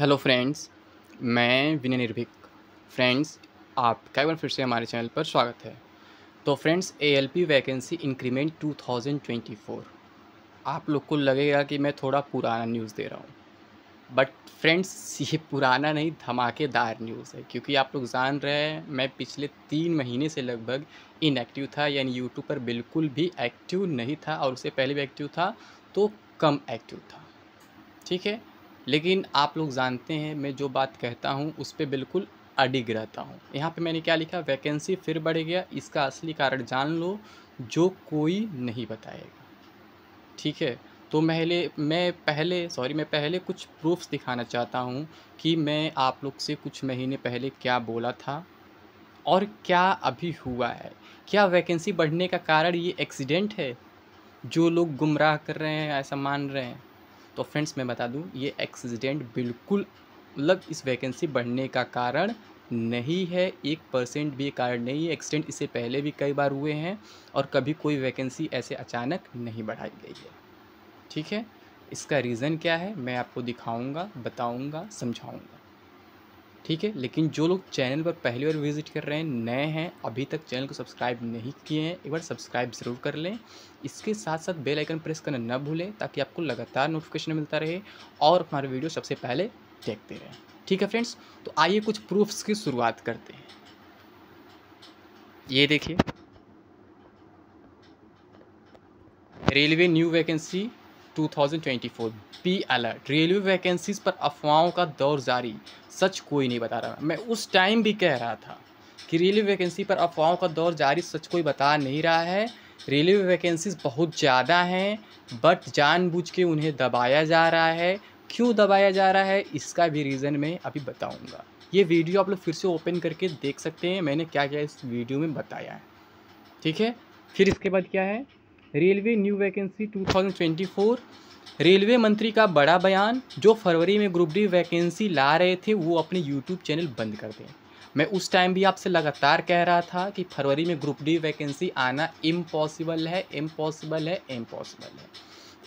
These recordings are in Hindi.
हेलो फ्रेंड्स मैं विनय निर्भिक फ्रेंड्स आपका एक बार फिर से हमारे चैनल पर स्वागत है तो फ्रेंड्स ए वैकेंसी इंक्रीमेंट 2024 आप लोग को लगेगा कि मैं थोड़ा पुराना न्यूज़ दे रहा हूँ बट फ्रेंड्स ये पुराना नहीं धमाकेदार न्यूज़ है क्योंकि आप लोग जान रहे हैं मैं पिछले तीन महीने से लगभग इनएक्टिव था यानी यूट्यूब पर बिल्कुल भी एक्टिव नहीं था और उससे पहले भी एक्टिव था तो कम एक्टिव था ठीक है लेकिन आप लोग जानते हैं मैं जो बात कहता हूँ उस पर बिल्कुल अडिग रहता हूँ यहाँ पे मैंने क्या लिखा वैकेंसी फिर बढ़ गया इसका असली कारण जान लो जो कोई नहीं बताएगा ठीक है तो महले मैं पहले सॉरी मैं पहले कुछ प्रूफ्स दिखाना चाहता हूँ कि मैं आप लोग से कुछ महीने पहले क्या बोला था और क्या अभी हुआ है क्या वैकेंसी बढ़ने का कारण ये एक्सीडेंट है जो लोग गुमराह कर रहे हैं ऐसा मान रहे हैं तो फ्रेंड्स मैं बता दूं ये एक्सीडेंट बिल्कुल मतलब इस वैकेंसी बढ़ने का कारण नहीं है एक परसेंट भी कारण नहीं है एक्सीडेंट इससे पहले भी कई बार हुए हैं और कभी कोई वैकेंसी ऐसे अचानक नहीं बढ़ाई गई है ठीक है इसका रीज़न क्या है मैं आपको दिखाऊँगा बताऊँगा समझाऊँगा ठीक है लेकिन जो लोग चैनल पर पहली बार विजिट कर रहे हैं नए हैं अभी तक चैनल को सब्सक्राइब नहीं किए हैं एक बार सब्सक्राइब ज़रूर कर लें इसके साथ साथ बेल आइकन प्रेस करना ना भूलें ताकि आपको लगातार नोटिफिकेशन मिलता रहे और हमारे वीडियो सबसे पहले देखते रहें ठीक है फ्रेंड्स तो आइए कुछ प्रूफ्स की शुरुआत करते हैं ये देखिए railway new vacancy 2024 be alert railway vacancies पर अफवाहों का दौर जारी सच कोई नहीं बता रहा मैं उस टाइम भी कह रहा था कि रेलवे वैकेंसी पर अफवाहों का दौर जारी सच कोई बता नहीं रहा है रेलवे वैकेंसीज बहुत ज़्यादा हैं बट जानबूझ के उन्हें दबाया जा रहा है क्यों दबाया जा रहा है इसका भी रीज़न मैं अभी बताऊंगा ये वीडियो आप लोग फिर से ओपन करके देख सकते हैं मैंने क्या क्या इस वीडियो में बताया है ठीक है फिर इसके बाद क्या है रेलवे न्यू वैकेंसी 2024 रेलवे मंत्री का बड़ा बयान जो फरवरी में ग्रुप डी वैकेंसी ला रहे थे वो अपने यूट्यूब चैनल बंद कर दें मैं उस टाइम भी आपसे लगातार कह रहा था कि फरवरी में ग्रुप डी वैकेंसी आना इम्पॉसिबल है इम्पॉसिबल है इम्पॉसिबल है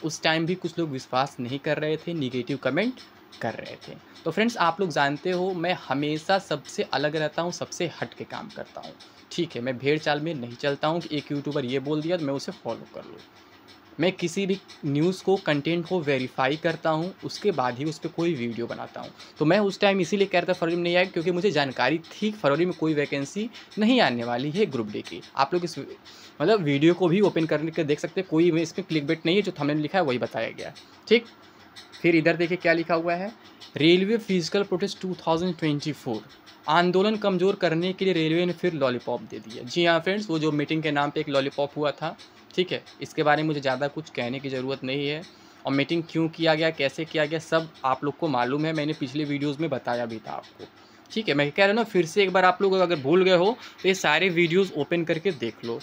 उस टाइम भी कुछ लोग विश्वास नहीं कर रहे थे निगेटिव कमेंट कर रहे थे तो फ्रेंड्स आप लोग जानते हो मैं हमेशा सबसे अलग रहता हूँ सबसे हट के काम करता हूँ ठीक है मैं भेड़ चाल में नहीं चलता हूँ कि एक यूट्यूबर ये बोल दिया तो मैं उसे फॉलो कर लूँ मैं किसी भी न्यूज़ को कंटेंट को वेरीफाई करता हूँ उसके बाद ही उस पर कोई वीडियो बनाता हूँ तो मैं उस टाइम इसीलिए कह रहा था फरवरी में नहीं आया क्योंकि मुझे जानकारी थी फरवरी में कोई वैकेंसी नहीं आने वाली है ग्रुप डे की आप लोग इस मतलब वीडियो को भी ओपन करने के देख सकते हैं कोई इसमें क्लिक बेट नहीं है जो हमने लिखा है वही बताया गया ठीक फिर इधर देखिए क्या लिखा हुआ है रेलवे फिजिकल प्रोटेस्ट 2024 आंदोलन कमज़ोर करने के लिए रेलवे ने फिर लॉलीपॉप दे दिया जी हाँ फ्रेंड्स वो जो मीटिंग के नाम पे एक लॉलीपॉप हुआ था ठीक है इसके बारे में मुझे ज़्यादा कुछ कहने की ज़रूरत नहीं है और मीटिंग क्यों किया गया कैसे किया गया सब आप लोग को मालूम है मैंने पिछले वीडियोज़ में बताया भी था आपको ठीक है मैं कह रहा हूँ ना फिर से एक बार आप लोग अगर भूल गए हो तो ये सारे वीडियोज़ ओपन करके देख लो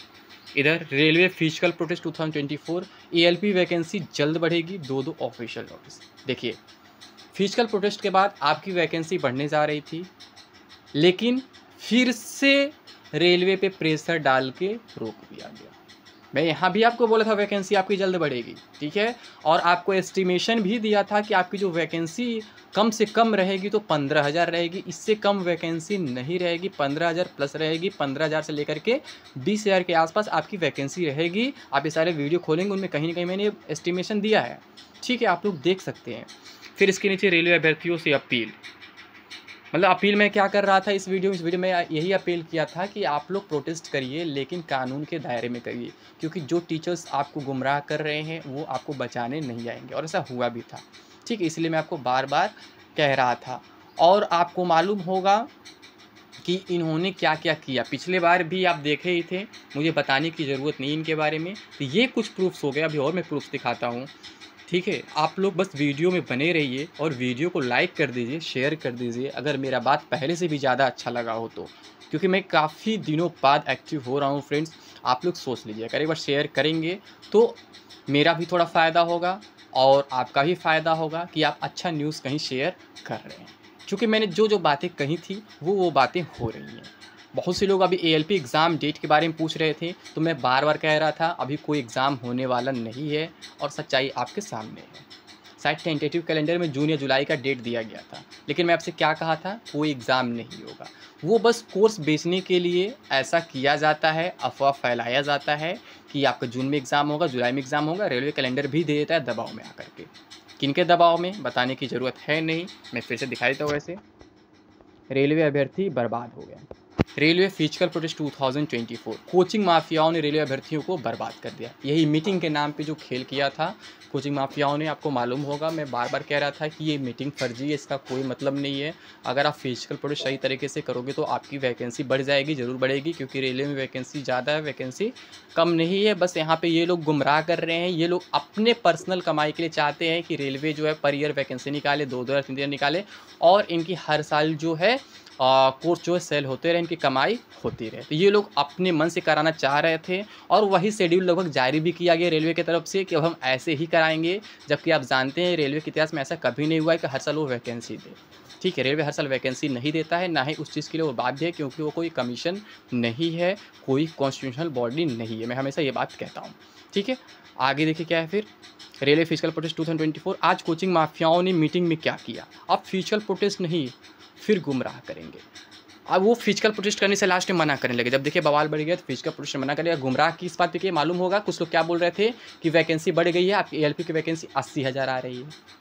इधर railway physical protest 2024 thousand vacancy जल्द बढ़ेगी दो दो ऑफिशियल नोटिस देखिए फिजिकल प्रोटेस्ट के बाद आपकी वैकेंसी बढ़ने जा रही थी लेकिन फिर से रेलवे पे प्रेशर डाल के रोक दिया गया मैं यहाँ भी आपको बोला था वैकेंसी आपकी जल्द बढ़ेगी ठीक है और आपको एस्टिमेशन भी दिया था कि आपकी जो वैकेंसी कम से कम रहेगी तो पंद्रह हज़ार रहेगी इससे कम वैकेंसी नहीं रहेगी पंद्रह हज़ार प्लस रहेगी पंद्रह हज़ार से लेकर के बीस हज़ार के आसपास आपकी वैकेंसी रहेगी आप ये सारे वीडियो खोलेंगे उनमें कहीं ना कहीं मैंने एस्टिमेशन दिया है ठीक है आप लोग देख सकते हैं फिर इसके नीचे रेलवे अभ्यर्थियों से अपील मतलब अपील में क्या कर रहा था इस वीडियो इस वीडियो में यही अपील किया था कि आप लोग प्रोटेस्ट करिए लेकिन कानून के दायरे में करिए क्योंकि जो टीचर्स आपको गुमराह कर रहे हैं वो आपको बचाने नहीं आएंगे और ऐसा हुआ भी था ठीक इसलिए मैं आपको बार बार कह रहा था और आपको मालूम होगा कि इन्होंने क्या क्या किया पिछले बार भी आप देखे ही थे मुझे बताने की ज़रूरत नहीं इनके बारे में तो ये कुछ प्रूफ्स हो गए अभी और मैं प्रूफ्स दिखाता हूँ ठीक है आप लोग बस वीडियो में बने रहिए और वीडियो को लाइक कर दीजिए शेयर कर दीजिए अगर मेरा बात पहले से भी ज़्यादा अच्छा लगा हो तो क्योंकि मैं काफ़ी दिनों बाद एक्टिव हो रहा हूँ फ्रेंड्स आप लोग सोच लीजिए अगर एक बार शेयर करेंगे तो मेरा भी थोड़ा फ़ायदा होगा और आपका भी फ़ायदा होगा कि आप अच्छा न्यूज़ कहीं शेयर कर रहे हैं क्योंकि मैंने जो जो बातें कही थी वो वो बातें हो रही हैं बहुत से लोग अभी ए एग्ज़ाम डेट के बारे में पूछ रहे थे तो मैं बार बार कह रहा था अभी कोई एग्ज़ाम होने वाला नहीं है और सच्चाई आपके सामने है शायद टेंटेटिव कैलेंडर में जून या जुलाई का डेट दिया गया था लेकिन मैं आपसे क्या कहा था कोई एग्ज़ाम नहीं होगा वो बस कोर्स बेचने के लिए ऐसा किया जाता है अफवाह फैलाया जाता है कि आपका जून में एग्ज़ाम होगा जुलाई में एग्ज़ाम होगा रेलवे कैलेंडर भी दे देता है दबाव में आकर के किन के दबाव में बताने की ज़रूरत है नहीं मैं फिर से दिखा देता हूँ वैसे रेलवे अभ्यर्थी बर्बाद हो गया रेलवे फिजिकल प्रोटेस्ट 2024 कोचिंग माफियाओं ने रेलवे अभ्यर्थियों को बर्बाद कर दिया यही मीटिंग के नाम पे जो खेल किया था कोचिंग माफियाओं ने आपको मालूम होगा मैं बार बार कह रहा था कि ये मीटिंग फर्जी है इसका कोई मतलब नहीं है अगर आप फिजिकल प्रोटेस्ट सही तरीके से करोगे तो आपकी वैकेंसी बढ़ जाएगी ज़रूर बढ़ेगी क्योंकि रेलवे में वैकेंसी ज़्यादा है वैकेंसी कम नहीं है बस यहाँ पर ये लोग गुमराह कर रहे हैं ये लोग अपने पर्सनल कमाई के लिए चाहते हैं कि रेलवे जो है पर ईयर वैकेंसी निकाले दो दो तीन तीन निकाले और इनकी हर साल जो है कोर्स जो है सेल होते रहे इनकी कमाई होती रहे तो ये लोग अपने मन से कराना चाह रहे थे और वही शेड्यूल लगभग जारी भी किया गया रेलवे की तरफ से कि अब हम ऐसे ही कराएंगे जबकि आप जानते हैं रेलवे के इतिहास में ऐसा कभी नहीं हुआ है कि हर साल वो वैकेंसी दे ठीक है रेलवे हर साल वैकेंसी नहीं देता है ना ही उस चीज़ के लिए वो बाध्य है क्योंकि वो कोई कमीशन नहीं है कोई कॉन्स्टिट्यूशनल बॉडी नहीं है मैं हमेशा ये बात कहता हूँ ठीक है आगे देखिए क्या है फिर रेलवे फिजिकल प्रोटेस्ट 2024 आज कोचिंग माफियाओं ने मीटिंग में क्या किया अब फिजिकल प्रोटेस्ट नहीं फिर गुमराह करेंगे अब वो फिजिकल प्रोटेस्ट करने से लास्ट में मना करने लगे जब देखिए बवाल बढ़ गया तो फिजिकल प्रोटेस्ट मना करेगा गुमराह की इस बात पे मालूम होगा कुछ लोग क्या बोल रहे थे कि वैकेंसी बढ़ गई है आपकी एल की वैकेंसी अस्सी हज़ार आ रही है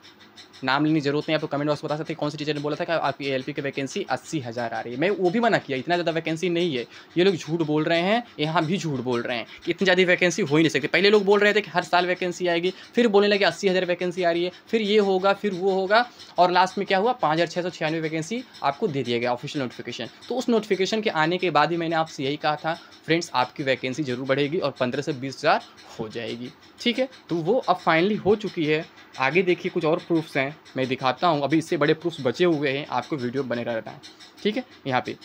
नाम लेने की जरूरत नहीं आपको कमेंट बॉक्स बता सकते कौन सी टीचर ने बोला था कि आपकी एल की वैकेंसी अस्सी हज़ार आ रही है मैं वो भी मना किया इतना ज़्यादा वैकेंसी नहीं है ये लोग झूठ बोल रहे हैं यहाँ भी झूठ बोल रहे हैं कि इतनी ज़्यादा वैकेंसी हो ही नहीं सकती पहले लोग बोल रहे थे कि हर साल वैकेंसी आएगी फिर बोलने लगे अस्सी हज़ार वैकेंसी आ रही है फिर ये होगा फिर वो होगा और लास्ट में क्या हुआ पाँच हज़ार छः सौ छियानवे वैकेंसी आपको दे दिया गया ऑफिशियल नोटिफिकेशन तो उस नोटिफिकेशन के आने के बाद ही मैंने आपसे यही कहा था फ्रेंड्स आपकी वैकेंसी ज़रूर बढ़ेगी और पंद्रह से बीस हज़ार हो जाएगी ठीक है तो वो अब फाइनली हो चुकी है आगे देखिए कुछ और प्रूफ्स हैं मैं दिखाता हूँ अभी इससे बड़े प्रूफ्स बचे हुए हैं आपको वीडियो बने रहना है ठीक है यहाँ पे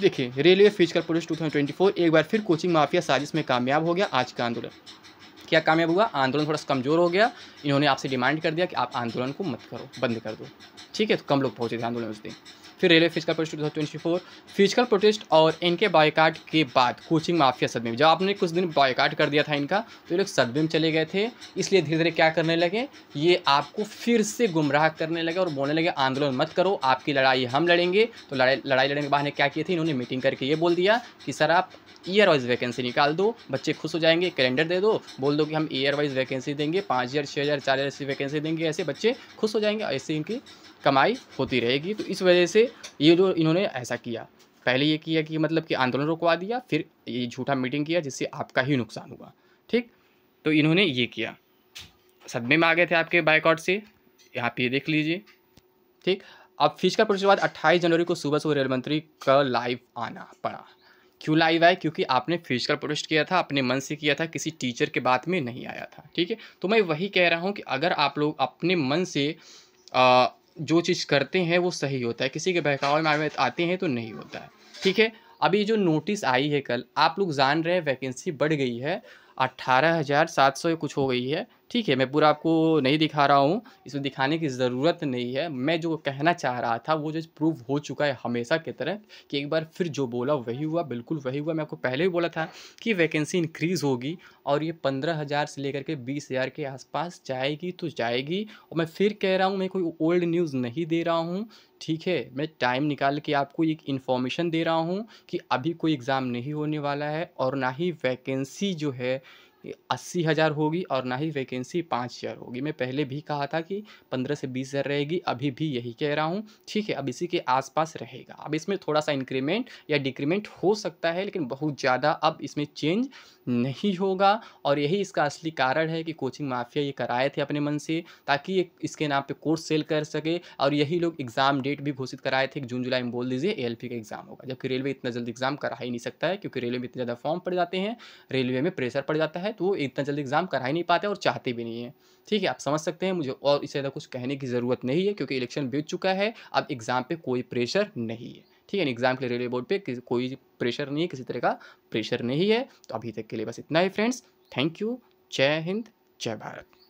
देखिए रेलवे फिजिकल पुलिस 2024 एक बार फिर कोचिंग माफिया साजिश में कामयाब हो गया आज का आंदोलन क्या कामयाब हुआ आंदोलन थोड़ा सा कमज़ोर हो गया इन्होंने आपसे डिमांड कर दिया कि आप आंदोलन को मत करो बंद कर दो ठीक है तो कम लोग पहुंचे थे आंदोलन उस दिन फिर रेलवे फिजिकल प्रोटेस्ट दो ट्वेंटी फोर फिजिकल प्रोटेस्ट और इनके बायकाट के बाद कोचिंग माफिया सदमे में जब आपने कुछ दिन बायकाट कर दिया था इनका तो ये लोग सदमे में चले गए थे इसलिए धीरे धीरे क्या करने लगे ये आपको फिर से गुमराह करने लगे और बोलने लगे आंदोलन मत करो आपकी लड़ाई हम लड़ेंगे तो लड़ाई लड़ाई लड़ने के बाद क्या किए थे इन्होंने मीटिंग करके ये बोल दिया कि सर आप ईयर वाइज वैकेंसी निकाल दो बच्चे खुश हो जाएंगे कैलेंडर दे दो बोल दो कि हम ईयर वाइज वैकेंसी देंगे पाँच हज़ार छः हज़ार चार हज़ार ऐसी वैकेंसी देंगे ऐसे बच्चे खुश हो जाएंगे ऐसे इनकी कमाई होती रहेगी तो इस वजह से ये जो इन्होंने ऐसा किया पहले ये किया कि मतलब कि आंदोलन रुकवा दिया फिर ये झूठा मीटिंग किया जिससे आपका ही नुकसान हुआ ठीक तो इन्होंने ये किया सदमे में आ गए थे आपके बाइकआउट से यहाँ पे देख लीजिए ठीक अब फीस का बाद अट्ठाईस जनवरी को सुबह सुबह रेल मंत्री का लाइव आना पड़ा क्यों लाइव आए क्योंकि आपने फिजिकल प्रोटेस्ट किया था अपने मन से किया था किसी टीचर के बात में नहीं आया था ठीक है तो मैं वही कह रहा हूँ कि अगर आप लोग अपने मन से आ, जो चीज़ करते हैं वो सही होता है किसी के बहकावे में आते हैं तो नहीं होता है ठीक है अभी जो नोटिस आई है कल आप लोग जान रहे हैं वैकेंसी बढ़ गई है अट्ठारह हज़ार सात सौ कुछ हो गई है ठीक है मैं पूरा आपको नहीं दिखा रहा हूँ इसमें दिखाने की ज़रूरत नहीं है मैं जो कहना चाह रहा था वो जो प्रूव हो चुका है हमेशा की तरह कि एक बार फिर जो बोला वही हुआ बिल्कुल वही हुआ मैं आपको पहले भी बोला था कि वैकेंसी इंक्रीज़ होगी और ये पंद्रह हज़ार से लेकर के बीस हज़ार के आसपास जाएगी तो जाएगी और मैं फिर कह रहा हूँ मैं कोई ओल्ड न्यूज़ नहीं दे रहा हूँ ठीक है मैं टाइम निकाल के आपको एक इन्फॉर्मेशन दे रहा हूँ कि अभी कोई एग्ज़ाम नहीं होने वाला है और ना ही वैकेंसी जो है अस्सी हज़ार होगी और ना ही वैकेंसी पाँच हज़ार होगी मैं पहले भी कहा था कि पंद्रह से बीस हज़ार रहेगी अभी भी यही कह रहा हूँ ठीक है अब इसी के आसपास रहेगा अब इसमें थोड़ा सा इंक्रीमेंट या डिक्रीमेंट हो सकता है लेकिन बहुत ज़्यादा अब इसमें चेंज नहीं होगा और यही इसका असली कारण है कि कोचिंग माफिया ये कराए थे अपने मन से ताकि ये इसके नाम पर कोर्स सेल कर सके और यही लोग एग्ज़ाम डेट भी घोषित कराए थे जून जुलाई में बोल दीजिए ए का एग्ज़ाम होगा जबकि रेलवे इतना जल्द एग्ज़ाम करा ही नहीं सकता है क्योंकि रेलवे में इतने ज़्यादा फॉर्म पड़ जाते हैं रेलवे में प्रेशर पड़ जाता है तो वो इतना जल्दी एग्ज़ाम करा ही नहीं पाते और चाहते भी नहीं है ठीक है आप समझ सकते हैं मुझे और इससे ज़्यादा कुछ कहने की ज़रूरत नहीं है क्योंकि इलेक्शन बीत चुका है अब एग्ज़ाम पर कोई प्रेशर नहीं है ठीक है एग्जाम के लिए रेलवे बोर्ड पर कोई प्रेशर नहीं है किसी तरह का प्रेशर नहीं है तो अभी तक के लिए बस इतना ही फ्रेंड्स थैंक यू जय हिंद जय भारत